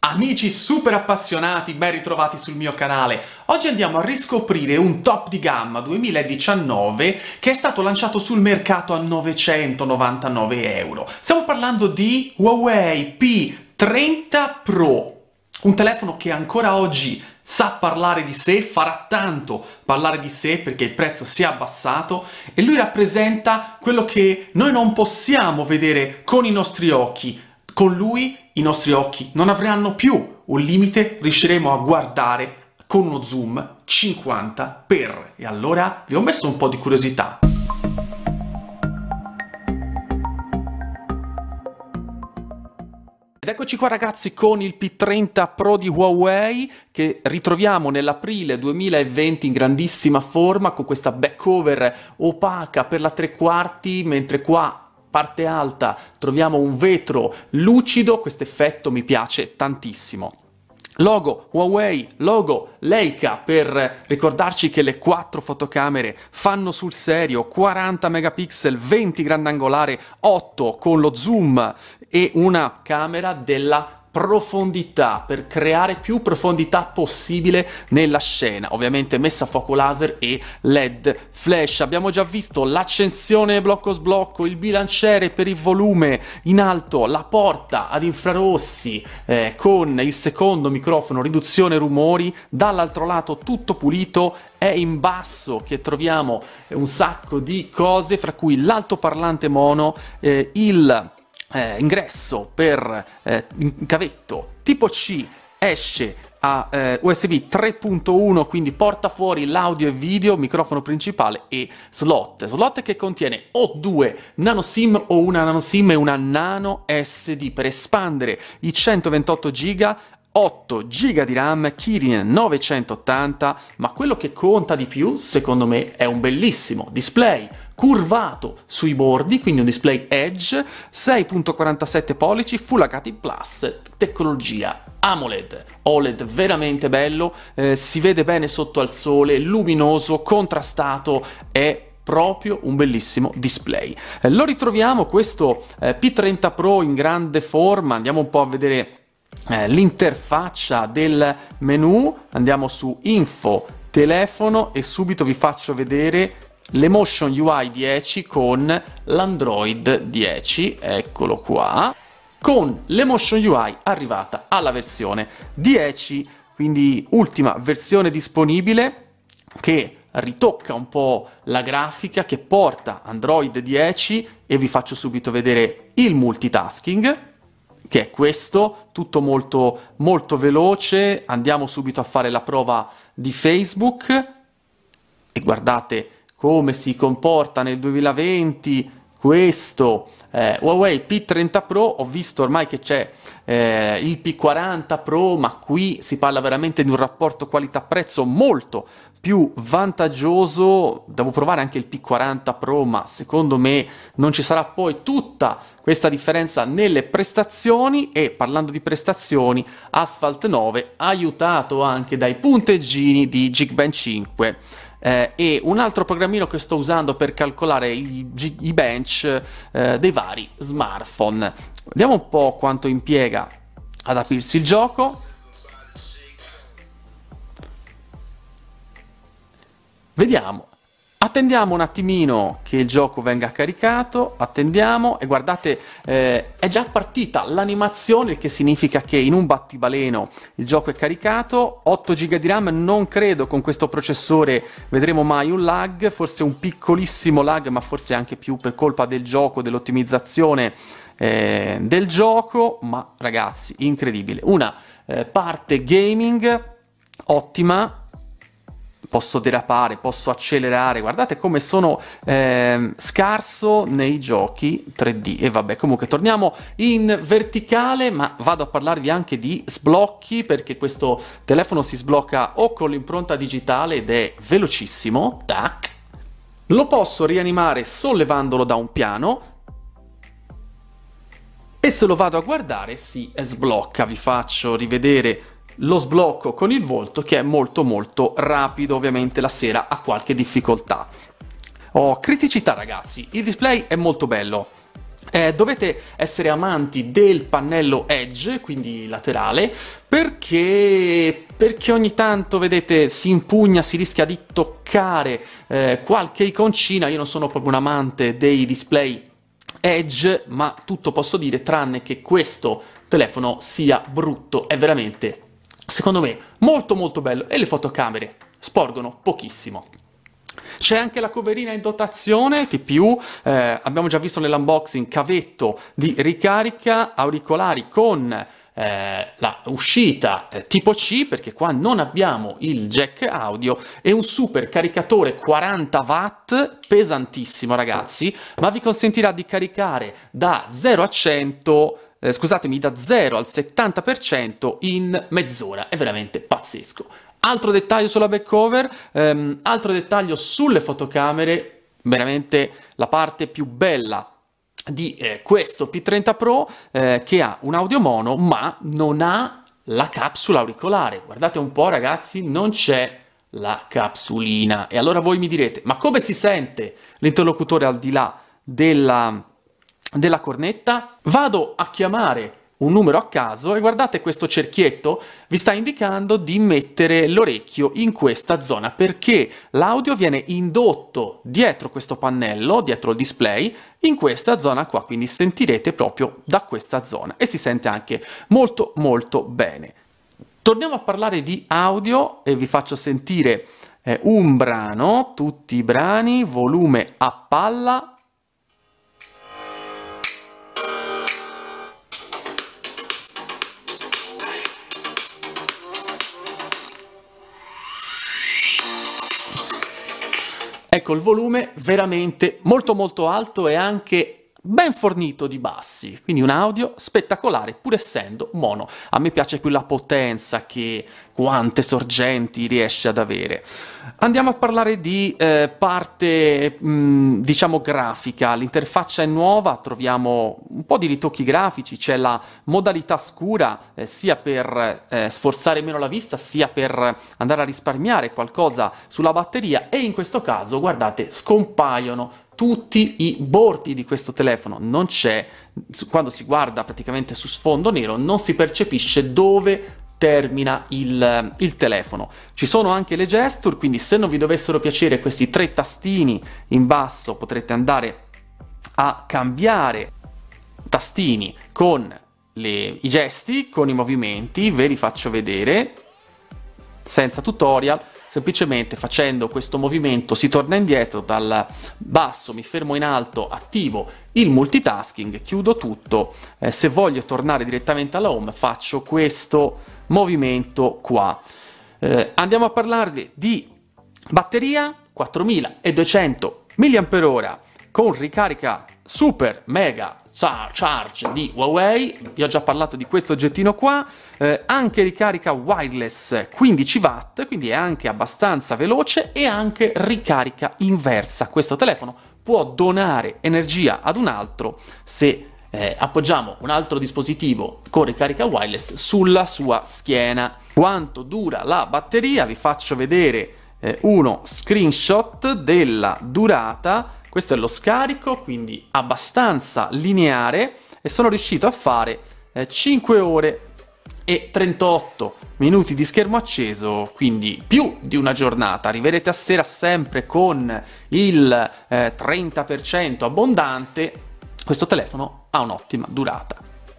Amici super appassionati, ben ritrovati sul mio canale. Oggi andiamo a riscoprire un top di gamma 2019 che è stato lanciato sul mercato a 999 euro. Stiamo parlando di Huawei P30 Pro, un telefono che ancora oggi sa parlare di sé, farà tanto parlare di sé perché il prezzo si è abbassato e lui rappresenta quello che noi non possiamo vedere con i nostri occhi. Con lui i nostri occhi non avranno più un limite, riusciremo a guardare con uno zoom 50 per. E allora vi ho messo un po' di curiosità. Ed eccoci qua ragazzi con il P30 Pro di Huawei che ritroviamo nell'aprile 2020 in grandissima forma con questa back cover opaca per la tre quarti mentre qua parte alta troviamo un vetro lucido, questo effetto mi piace tantissimo. Logo Huawei, logo Leica per ricordarci che le quattro fotocamere fanno sul serio 40 megapixel, 20 grandangolare, 8 con lo zoom e una camera della profondità, per creare più profondità possibile nella scena. Ovviamente messa a fuoco laser e LED flash. Abbiamo già visto l'accensione blocco sblocco, il bilanciere per il volume in alto, la porta ad infrarossi eh, con il secondo microfono, riduzione rumori, dall'altro lato tutto pulito è in basso che troviamo un sacco di cose fra cui l'altoparlante mono, eh, il eh, ingresso per eh, cavetto tipo C esce a eh, USB 3.1 quindi porta fuori l'audio e video, microfono principale e slot. Slot che contiene o due nano SIM o una nano SIM e una nano SD per espandere i 128 giga 8 GB di RAM, Kirin 980, ma quello che conta di più, secondo me, è un bellissimo display curvato sui bordi, quindi un display Edge, 6.47 pollici, Full HD+, tecnologia AMOLED, OLED veramente bello, eh, si vede bene sotto al sole, luminoso, contrastato, è proprio un bellissimo display. Eh, lo ritroviamo questo eh, P30 Pro in grande forma, andiamo un po' a vedere eh, l'interfaccia del menu, andiamo su info, telefono e subito vi faccio vedere l'Emotion UI 10 con l'Android 10, eccolo qua. Con l'Emotion UI arrivata alla versione 10, quindi ultima versione disponibile che ritocca un po' la grafica che porta Android 10 e vi faccio subito vedere il multitasking che è questo, tutto molto, molto veloce, andiamo subito a fare la prova di Facebook e guardate come si comporta nel 2020 questo eh, Huawei P30 Pro, ho visto ormai che c'è eh, il P40 Pro, ma qui si parla veramente di un rapporto qualità-prezzo molto più vantaggioso. Devo provare anche il P40 Pro, ma secondo me non ci sarà poi tutta questa differenza nelle prestazioni. E parlando di prestazioni, Asphalt 9 aiutato anche dai punteggini di Geekbench 5 eh, e un altro programmino che sto usando per calcolare i, i bench eh, dei vari smartphone. Vediamo un po' quanto impiega ad aprirsi il gioco. Vediamo, Attendiamo un attimino che il gioco venga caricato, attendiamo e guardate eh, è già partita l'animazione, il che significa che in un battibaleno il gioco è caricato, 8 GB di RAM non credo con questo processore vedremo mai un lag, forse un piccolissimo lag ma forse anche più per colpa del gioco, dell'ottimizzazione eh, del gioco, ma ragazzi incredibile, una eh, parte gaming ottima posso derapare, posso accelerare. Guardate come sono eh, scarso nei giochi 3D. E vabbè, comunque torniamo in verticale, ma vado a parlarvi anche di sblocchi perché questo telefono si sblocca o con l'impronta digitale ed è velocissimo. Tac. Lo posso rianimare sollevandolo da un piano, e se lo vado a guardare si sblocca. Vi faccio rivedere lo sblocco con il volto che è molto molto rapido, ovviamente la sera ha qualche difficoltà. Oh, criticità ragazzi, il display è molto bello, eh, dovete essere amanti del pannello edge, quindi laterale, perché, perché ogni tanto, vedete, si impugna, si rischia di toccare eh, qualche iconcina. Io non sono proprio un amante dei display edge, ma tutto posso dire tranne che questo telefono sia brutto, è veramente Secondo me molto molto bello e le fotocamere sporgono pochissimo. C'è anche la coverina in dotazione TPU, eh, abbiamo già visto nell'unboxing cavetto di ricarica, auricolari con eh, la uscita eh, tipo C perché qua non abbiamo il jack audio e un super caricatore 40 watt pesantissimo ragazzi ma vi consentirà di caricare da 0 a 100 eh, scusatemi, da 0 al 70% in mezz'ora, è veramente pazzesco. Altro dettaglio sulla back cover, ehm, altro dettaglio sulle fotocamere, veramente la parte più bella di eh, questo P30 Pro eh, che ha un audio mono ma non ha la capsula auricolare. Guardate un po' ragazzi, non c'è la capsulina. E allora voi mi direte, ma come si sente l'interlocutore al di là della della cornetta, vado a chiamare un numero a caso e guardate questo cerchietto vi sta indicando di mettere l'orecchio in questa zona perché l'audio viene indotto dietro questo pannello, dietro il display, in questa zona qua, quindi sentirete proprio da questa zona e si sente anche molto molto bene. Torniamo a parlare di audio e vi faccio sentire eh, un brano, tutti i brani, volume a palla Ecco, il volume veramente molto molto alto e anche ben fornito di bassi, quindi un audio spettacolare pur essendo mono. A me piace più la potenza che quante sorgenti riesce ad avere. Andiamo a parlare di eh, parte, mh, mm, diciamo, grafica. L'interfaccia è nuova, troviamo un po' di ritocchi grafici, c'è la modalità scura eh, sia per eh, sforzare meno la vista, sia per andare a risparmiare qualcosa sulla batteria e in questo caso, guardate, scompaiono tutti i bordi di questo telefono, non c'è, quando si guarda praticamente su sfondo nero, non si percepisce dove termina il, eh, il, telefono. Ci sono anche le gesture, quindi se non vi dovessero piacere questi tre tastini in basso potrete andare a cambiare tastini con le, i gesti, con i movimenti, ve li faccio vedere senza tutorial semplicemente facendo questo movimento si torna indietro dal basso, mi fermo in alto, attivo il multitasking, chiudo tutto, eh, se voglio tornare direttamente alla home faccio questo movimento qua. Eh, andiamo a parlarvi di batteria 4200 mAh con ricarica super mega charge di Huawei, vi ho già parlato di questo oggettino qua, eh, anche ricarica wireless 15 watt, quindi è anche abbastanza veloce e anche ricarica inversa. Questo telefono può donare energia ad un altro se eh, appoggiamo un altro dispositivo con ricarica wireless sulla sua schiena. Quanto dura la batteria? Vi faccio vedere eh, uno screenshot della durata questo è lo scarico, quindi abbastanza lineare e sono riuscito a fare eh, 5 ore e 38 minuti di schermo acceso, quindi più di una giornata. Arriverete a sera sempre con il eh, 30% abbondante. Questo telefono ha un'ottima durata.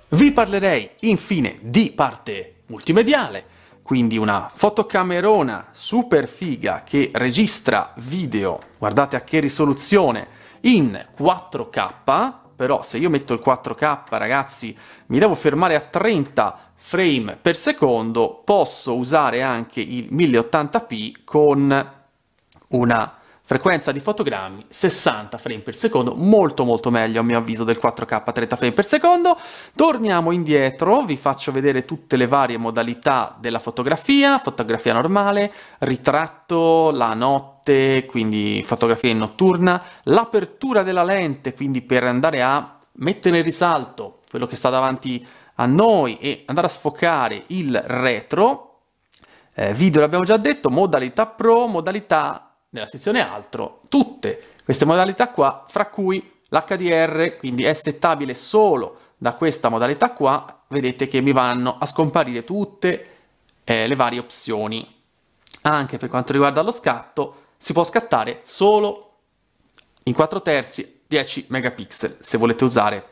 Vi parlerei infine di parte multimediale quindi una fotocamerona super figa che registra video, guardate a che risoluzione, in 4K, però se io metto il 4K ragazzi mi devo fermare a 30 frame per secondo, posso usare anche il 1080p con una frequenza di fotogrammi 60 frame per secondo, molto molto meglio a mio avviso del 4K 30 frame per secondo. Torniamo indietro, vi faccio vedere tutte le varie modalità della fotografia, fotografia normale, ritratto, la notte, quindi fotografia notturna, l'apertura della lente, quindi per andare a mettere in risalto quello che sta davanti a noi e andare a sfocare il retro, eh, video l'abbiamo già detto, modalità pro, modalità nella sezione altro, tutte queste modalità qua, fra cui l'HDR, quindi è settabile solo da questa modalità qua, vedete che mi vanno a scomparire tutte eh, le varie opzioni. Anche per quanto riguarda lo scatto, si può scattare solo in 4 terzi 10 megapixel, se volete usare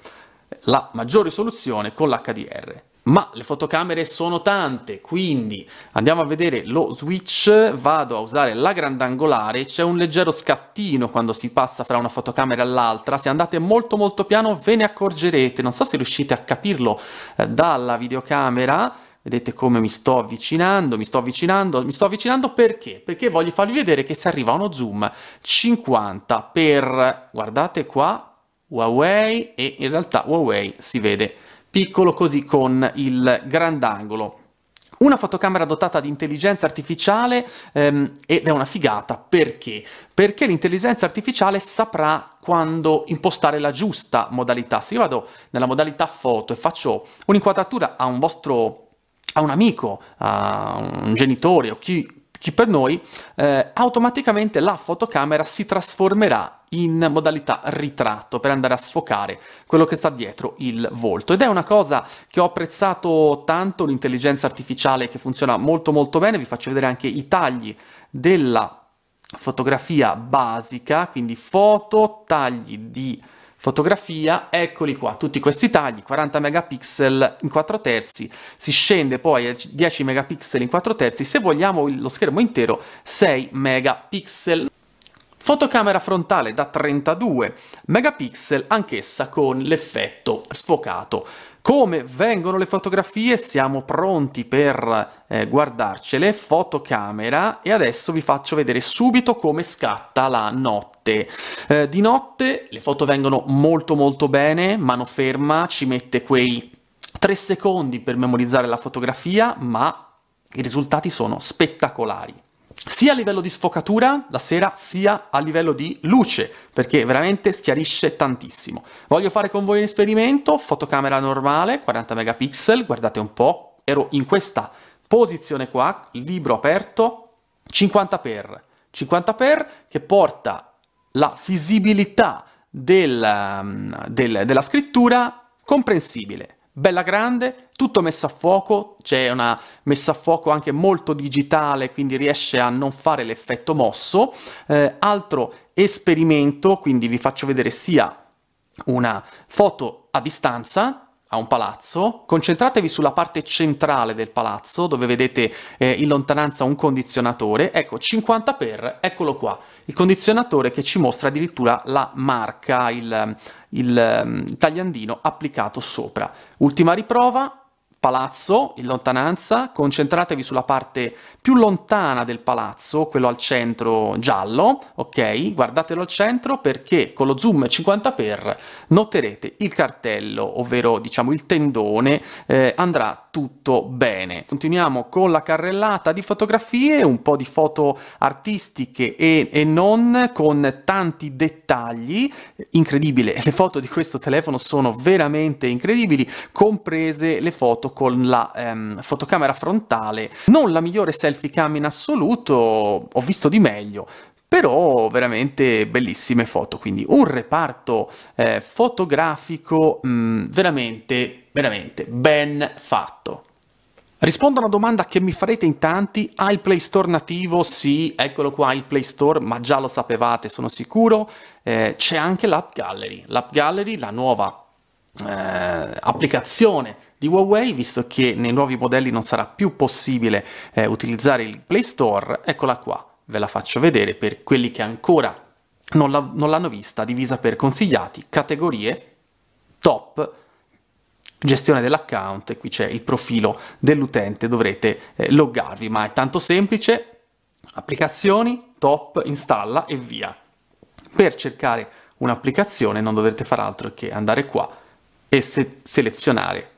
la maggior risoluzione con l'HDR ma le fotocamere sono tante, quindi andiamo a vedere lo switch, vado a usare la grandangolare, c'è un leggero scattino quando si passa tra una fotocamera e l'altra, se andate molto molto piano ve ne accorgerete, non so se riuscite a capirlo eh, dalla videocamera, vedete come mi sto avvicinando, mi sto avvicinando, mi sto avvicinando perché? Perché voglio farvi vedere che si arriva a uno zoom 50 per, guardate qua, Huawei e in realtà Huawei si vede piccolo così con il grandangolo. Una fotocamera dotata di intelligenza artificiale ehm, ed è una figata perché? Perché l'intelligenza artificiale saprà quando impostare la giusta modalità. Se io vado nella modalità foto e faccio un'inquadratura a un vostro a un amico, a un genitore o chi per noi, eh, automaticamente la fotocamera si trasformerà in modalità ritratto per andare a sfocare quello che sta dietro il volto ed è una cosa che ho apprezzato tanto l'intelligenza artificiale che funziona molto molto bene vi faccio vedere anche i tagli della fotografia basica quindi foto tagli di fotografia, eccoli qua, tutti questi tagli, 40 megapixel in 4 terzi, si scende poi a 10 megapixel in 4 terzi, se vogliamo lo schermo intero 6 megapixel. Fotocamera frontale da 32 megapixel, anch'essa con l'effetto sfocato. Come vengono le fotografie? Siamo pronti per eh, guardarcele, fotocamera e adesso vi faccio vedere subito come scatta la notte. Eh, di notte le foto vengono molto molto bene, mano ferma, ci mette quei 3 secondi per memorizzare la fotografia, ma i risultati sono spettacolari sia a livello di sfocatura la sera, sia a livello di luce, perché veramente schiarisce tantissimo. Voglio fare con voi un esperimento, fotocamera normale, 40 megapixel, guardate un po', ero in questa posizione qua, libro aperto, 50x, 50x che porta la visibilità del, mm, del, della scrittura comprensibile, bella grande, tutto messo a fuoco, c'è una messa a fuoco anche molto digitale, quindi riesce a non fare l'effetto mosso. Eh, altro esperimento, quindi vi faccio vedere sia una foto a distanza a un palazzo, concentratevi sulla parte centrale del palazzo dove vedete eh, in lontananza un condizionatore, ecco 50x, eccolo qua, il condizionatore che ci mostra addirittura la marca, il, il um, tagliandino applicato sopra. Ultima riprova, palazzo in lontananza, concentratevi sulla parte più lontana del palazzo, quello al centro giallo, ok? Guardatelo al centro perché con lo zoom 50x noterete il cartello, ovvero diciamo il tendone, eh, andrà tutto bene. Continuiamo con la carrellata di fotografie, un po' di foto artistiche e, e non, con tanti dettagli. Incredibile, le foto di questo telefono sono veramente incredibili, comprese le foto con la ehm, fotocamera frontale. Non la migliore selfie cam in assoluto, ho visto di meglio, però veramente bellissime foto, quindi un reparto eh, fotografico mh, mm, veramente veramente ben fatto. Rispondo a una domanda che mi farete in tanti, ha il Play Store nativo? Sì, eccolo qua il Play Store, ma già lo sapevate, sono sicuro. Eh, c'è anche l'App Gallery, l'App Gallery, la nuova eh, applicazione di Huawei, visto che nei nuovi modelli non sarà più possibile eh, utilizzare il Play Store, eccola qua, ve la faccio vedere per quelli che ancora non, la, non l'hanno vista, divisa per consigliati, categorie, top, gestione dell'account qui c'è il profilo dell'utente, dovrete eh, loggarvi, ma è tanto semplice, applicazioni, top, installa e via. Per cercare un'applicazione non dovrete fare altro che andare qua e se selezionare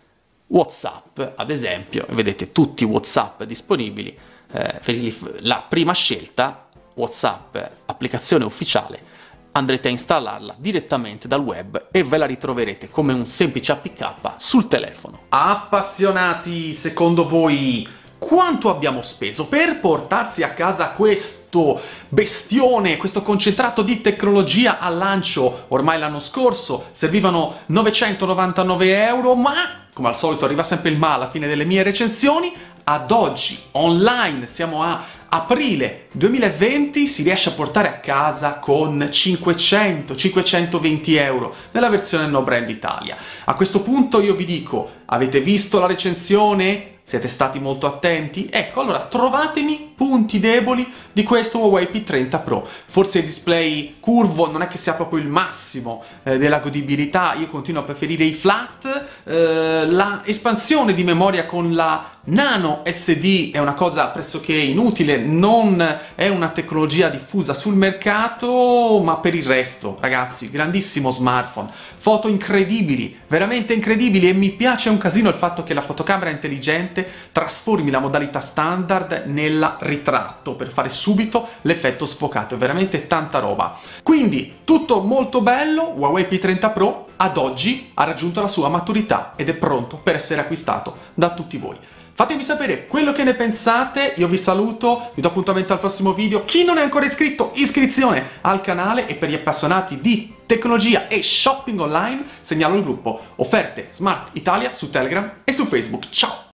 WhatsApp, ad esempio, vedete tutti i WhatsApp disponibili, eh, la prima scelta WhatsApp applicazione ufficiale andrete a installarla direttamente dal web e ve la ritroverete come un semplice APK sul telefono. Appassionati, secondo voi quanto abbiamo speso per portarsi a casa questo bestione, questo concentrato di tecnologia al lancio ormai l'anno scorso, servivano 999 euro, ma come al solito arriva sempre il ma alla fine delle mie recensioni, ad oggi online siamo a aprile 2020 si riesce a portare a casa con 500-520 euro nella versione no brand Italia. A questo punto io vi dico, avete visto la recensione? Siete stati molto attenti? Ecco, allora trovatemi punti deboli di questo Huawei P30 Pro. Forse il display curvo non è che sia proprio il massimo eh, della godibilità, io continuo a preferire i flat, eh, la espansione di memoria con la Nano SD è una cosa pressoché inutile, non è una tecnologia diffusa sul mercato, ma per il resto, ragazzi, grandissimo smartphone, foto incredibili, veramente incredibili e mi piace un casino il fatto che la fotocamera intelligente trasformi la modalità standard nella realtà ritratto per fare subito l'effetto sfocato, è veramente tanta roba. Quindi tutto molto bello, Huawei P30 Pro ad oggi ha raggiunto la sua maturità ed è pronto per essere acquistato da tutti voi. Fatemi sapere quello che ne pensate, io vi saluto, vi do appuntamento al prossimo video. Chi non è ancora iscritto, iscrizione al canale e per gli appassionati di tecnologia e shopping online segnalo il gruppo Offerte Smart Italia su Telegram e su Facebook. Ciao!